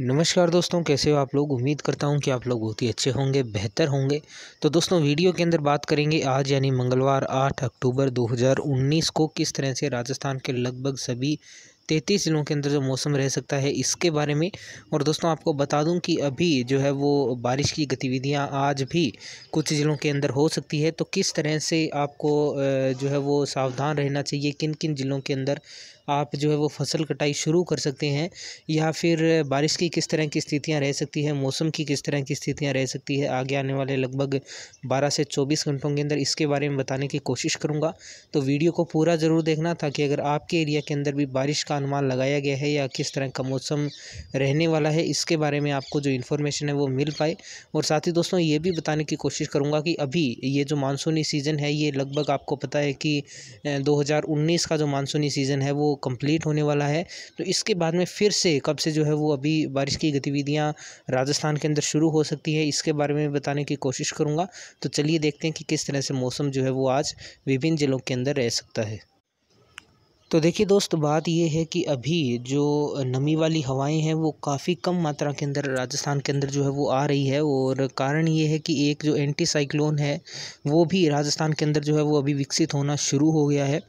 नमस्कार दोस्तों कैसे हो आप लोग उम्मीद करता हूं कि आप लोग बहुत ही अच्छे होंगे बेहतर होंगे तो दोस्तों वीडियो के अंदर बात करेंगे आज यानी मंगलवार 8 अक्टूबर 2019 को किस तरह से राजस्थान के लगभग सभी तैंतीस जिलों के अंदर जो मौसम रह सकता है इसके बारे में और दोस्तों आपको बता दूं कि अभी जो है वो बारिश की गतिविधियां आज भी कुछ ज़िलों के अंदर हो सकती है तो किस तरह से आपको जो है वो सावधान रहना चाहिए किन किन ज़िलों के अंदर आप जो है वो फसल कटाई शुरू कर सकते हैं या फिर बारिश की किस तरह की स्थितियाँ रह सकती है मौसम की किस तरह की स्थितियाँ रह सकती है आगे आने वाले लगभग बारह से चौबीस घंटों के अंदर इसके बारे में बताने की कोशिश करूँगा तो वीडियो को पूरा ज़रूर देखना ताकि अगर आपके एरिया के अंदर भी बारिश का अनुमान लगाया गया है या किस तरह का मौसम रहने वाला है इसके बारे में आपको जो इन्फॉर्मेशन है वो मिल पाए और साथ ही दोस्तों ये भी बताने की कोशिश करूँगा कि अभी ये जो मानसूनी सीज़न है ये लगभग आपको पता है कि 2019 का जो मानसूनी सीज़न है वो कंप्लीट होने वाला है तो इसके बाद में फिर से कब से जो है वो अभी बारिश की गतिविधियाँ राजस्थान के अंदर शुरू हो सकती है इसके बारे में बताने की कोशिश करूँगा तो चलिए देखते हैं कि किस तरह से मौसम जो है वो आज विभिन्न ज़िलों के अंदर रह सकता है तो देखिए दोस्त बात यह है कि अभी जो नमी वाली हवाएं हैं वो काफ़ी कम मात्रा के अंदर राजस्थान के अंदर जो है वो आ रही है और कारण ये है कि एक जो एंटी साइक्लोन है वो भी राजस्थान के अंदर जो है वो अभी विकसित होना शुरू हो गया है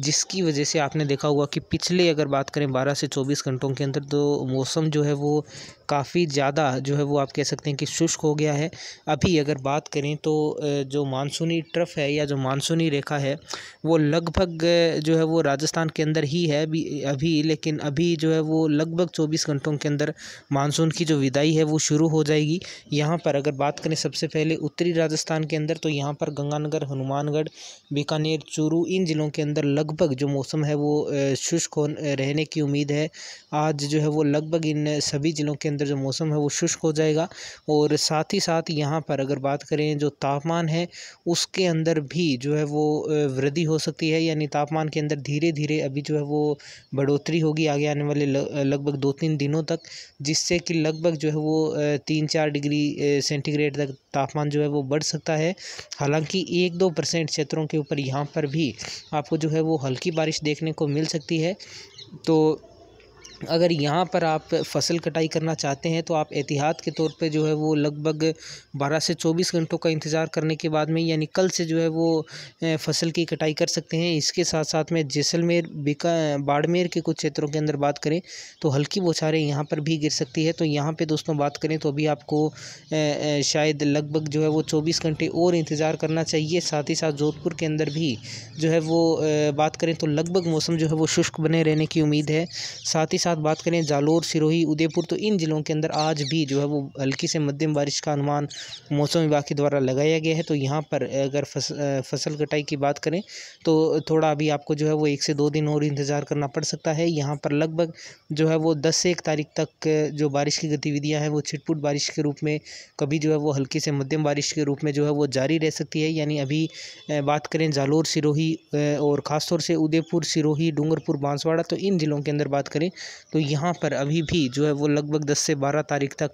जिसकी वजह से आपने देखा होगा कि पिछले अगर बात करें बारह से चौबीस घंटों के अंदर तो मौसम जो है वो काफ़ी ज़्यादा जो है वो आप कह सकते हैं कि शुष्क हो गया है अभी अगर बात करें तो जो मानसूनी ट्रफ है या जो मानसूनी रेखा है वो लगभग जो है वो राजस्थान के अंदर ही है अभी अभी लेकिन अभी जो है वो लगभग चौबीस घंटों के अंदर मानसून की जो विदाई है वो शुरू हो जाएगी यहाँ पर अगर बात करें सबसे पहले उत्तरी राजस्थान के अंदर तो यहाँ पर गंगानगर हनुमानगढ़ बीकानेर चूरू इन ज़िलों के अंदर लगभग जो मौसम है वो शुष्क हो रहने की उम्मीद है आज जो है वो लगभग इन सभी ज़िलों के अंदर जो मौसम है वो शुष्क हो जाएगा और साथ ही साथ यहाँ पर अगर बात करें जो तापमान है उसके अंदर भी जो है वो वृद्धि हो सकती है यानी तापमान के अंदर धीरे धीरे अभी जो है वो बढ़ोतरी होगी आगे आने वाले लगभग दो तीन दिनों तक जिससे कि लगभग जो है वो तीन चार डिग्री सेंटीग्रेड तक तापमान जो है वो बढ़ सकता है हालांकि एक दो परसेंट क्षेत्रों के ऊपर यहाँ पर भी आपको जो है वो वो हल्की बारिश देखने को मिल सकती है तो अगर यहाँ पर आप फसल कटाई करना चाहते हैं तो आप एहतियात के तौर पे जो है वो लगभग 12 से 24 घंटों का इंतज़ार करने के बाद में यानी कल से जो है वो फसल की कटाई कर सकते हैं इसके साथ साथ में जैसलमेर बिका बाड़मेर के कुछ क्षेत्रों के अंदर बात करें तो हल्की बौछारें यहाँ पर भी गिर सकती है तो यहाँ पर दोस्तों बात करें तो अभी आपको शायद लगभग जो है वो चौबीस घंटे और इंतज़ार करना चाहिए साथ ही साथ जोधपुर के अंदर भी जो है वो बात करें तो लगभग मौसम जो है वो शुष्क बने रहने की उम्मीद है साथ ही साथ साथ बात करें जालोर सिरोही उदयपुर तो इन ज़िलों के अंदर आज भी जो है वो हल्की से मध्यम बारिश का अनुमान मौसम विभाग के द्वारा लगाया गया है तो यहाँ पर अगर फस, फसल कटाई की बात करें तो थोड़ा अभी आपको जो है वो एक से दो दिन और इंतज़ार करना पड़ सकता है यहाँ पर लगभग जो है वो दस से एक तारीख तक जो बारिश की गतिविधियाँ हैं वो छिटपुट बारिश के रूप में कभी जो है वो हल्की से मध्यम बारिश के रूप में जो है वो जारी रह सकती है यानी अभी बात करें जालोर सिरोही और ख़ासतौर से उदयपुर सिरोही डूंगरपुर बांसवाड़ा तो इन ज़िलों के अंदर बात करें तो यहाँ पर अभी भी जो है वो लगभग दस से बारह तारीख तक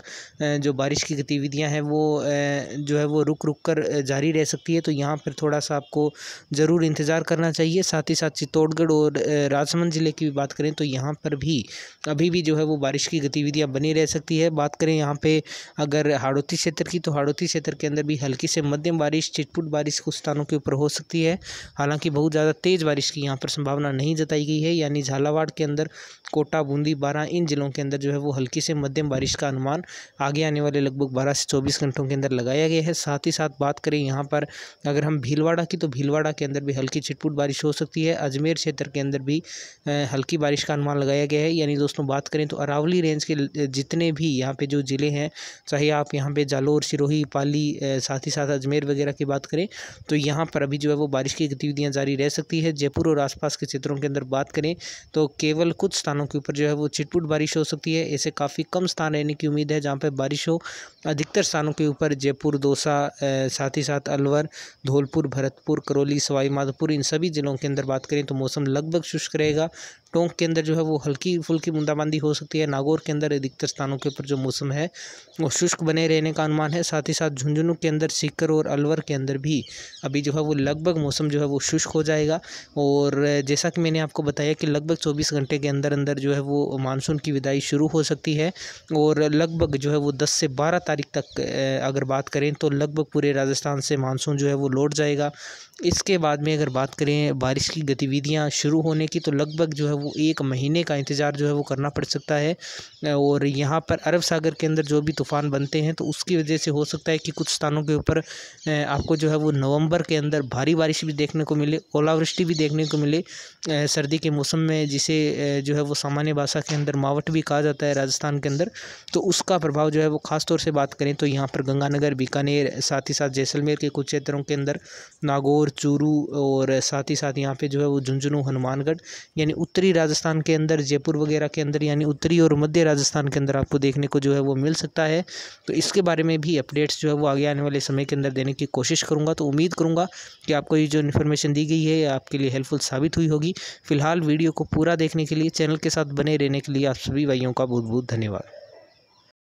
जो बारिश की गतिविधियाँ हैं वो जो है वो रुक रुक कर जारी रह सकती है तो यहाँ पर थोड़ा सा आपको ज़रूर इंतज़ार करना चाहिए साथ ही साथ चित्तौड़गढ़ और राजसमंद ज़िले की भी बात करें तो यहाँ पर भी अभी भी जो है वो बारिश की गतिविधियाँ बनी रह सकती है बात करें यहाँ पर अगर हाड़ौती क्षेत्र की तो हाड़ौती क्षेत्र के अंदर भी हल्की से मध्यम बारिश चिटपुट बारिश कुछ स्थानों के ऊपर हो सकती है हालाँकि बहुत ज़्यादा तेज़ बारिश की यहाँ पर संभावना नहीं जताई गई है यानी झालावाड़ के अंदर कोटा बूंदी बारह इन ज़िलों के अंदर जो है वो हल्की से मध्यम बारिश का अनुमान आगे आने वाले लगभग बारह से चौबीस घंटों के अंदर लगाया गया है साथ ही साथ बात करें यहाँ पर अगर हम भीलवाड़ा की तो भीलवाड़ा के अंदर भी हल्की छिटपुट बारिश हो सकती है अजमेर क्षेत्र के अंदर भी हल्की बारिश का अनुमान लगाया गया है यानी दोस्तों बात करें तो अरावली रेंज के जितने भी यहाँ पे जो ज़िले हैं चाहे आप यहाँ पे जालोर सिरोही पाली साथ ही साथ अजमेर वगैरह की बात करें तो यहाँ पर अभी जो है वो बारिश की गतिविधियाँ जारी रह सकती है जयपुर और आसपास के क्षेत्रों के अंदर बात करें तो केवल कुछ स्थानों के ऊपर जो है वो छिटपुट बारिश हो सकती है ऐसे काफ़ी कम स्थान रहने की उम्मीद है जहाँ पर बारिश हो अधिकतर स्थानों के ऊपर जयपुर दौसा साथ ही साथ अलवर धौलपुर भरतपुर करौली सवाईमाधोपुर इन सभी ज़िलों के अंदर बात करें तो मौसम लगभग शुष्क रहेगा टोंक के अंदर जो है वो हल्की फुल्की बूंदाबांदी हो सकती है नागौर के अंदर अधिकतर स्थानों के ऊपर जो मौसम है वो शुष्क बने रहने का अनुमान है साथ ही साथ झुंझुनू के अंदर सीकर और अलवर के अंदर भी अभी जो है वो लगभग मौसम जो है वो शुष्क हो जाएगा और जैसा कि मैंने आपको बताया कि लगभग चौबीस घंटे के अंदर अंदर जो है वो मानसून की विदाई शुरू हो सकती है और लगभग जो है वो दस से बारह तारीख तक अगर बात करें तो लगभग पूरे राजस्थान से मानसून जो है वो लौट जाएगा इसके बाद में अगर बात करें बारिश की गतिविधियाँ शुरू होने की तो लगभग जो है वो एक महीने का इंतज़ार जो है वो करना पड़ सकता है और यहाँ पर अरब सागर के अंदर जो भी तूफ़ान बनते हैं तो उसकी वजह से हो सकता है कि कुछ स्थानों के ऊपर आपको जो है वो नवंबर के अंदर भारी बारिश भी देखने को मिले ओलावृष्टि भी देखने को मिले सर्दी के मौसम में जिसे जो है वो सामान्य भाषा के अंदर मावट भी कहा जाता है राजस्थान के अंदर तो उसका प्रभाव जो है वो खासतौर से बात करें तो यहाँ पर गंगानगर बीकानेर साथ ही साथ जैसलमेर के कुछ क्षेत्रों के अंदर नागौर चूरू और साथ ही साथ यहाँ पर जो है वो झुंझुनू हनुमानगढ़ यानी उत्तरी उत्तरी राजस्थान के अंदर जयपुर वगैरह के अंदर यानी उत्तरी और मध्य राजस्थान के अंदर आपको देखने को जो है वो मिल सकता है तो इसके बारे में भी अपडेट्स जो है वो आगे आने वाले समय के अंदर देने की कोशिश करूँगा तो उम्मीद करूँगा कि आपको ये जो इन्फॉर्मेशन दी गई है आपके लिए हेल्पफुल साबित हुई होगी फिलहाल वीडियो को पूरा देखने के लिए चैनल के साथ बने रहने के लिए आप सभी भाइयों का बहुत बहुत धन्यवाद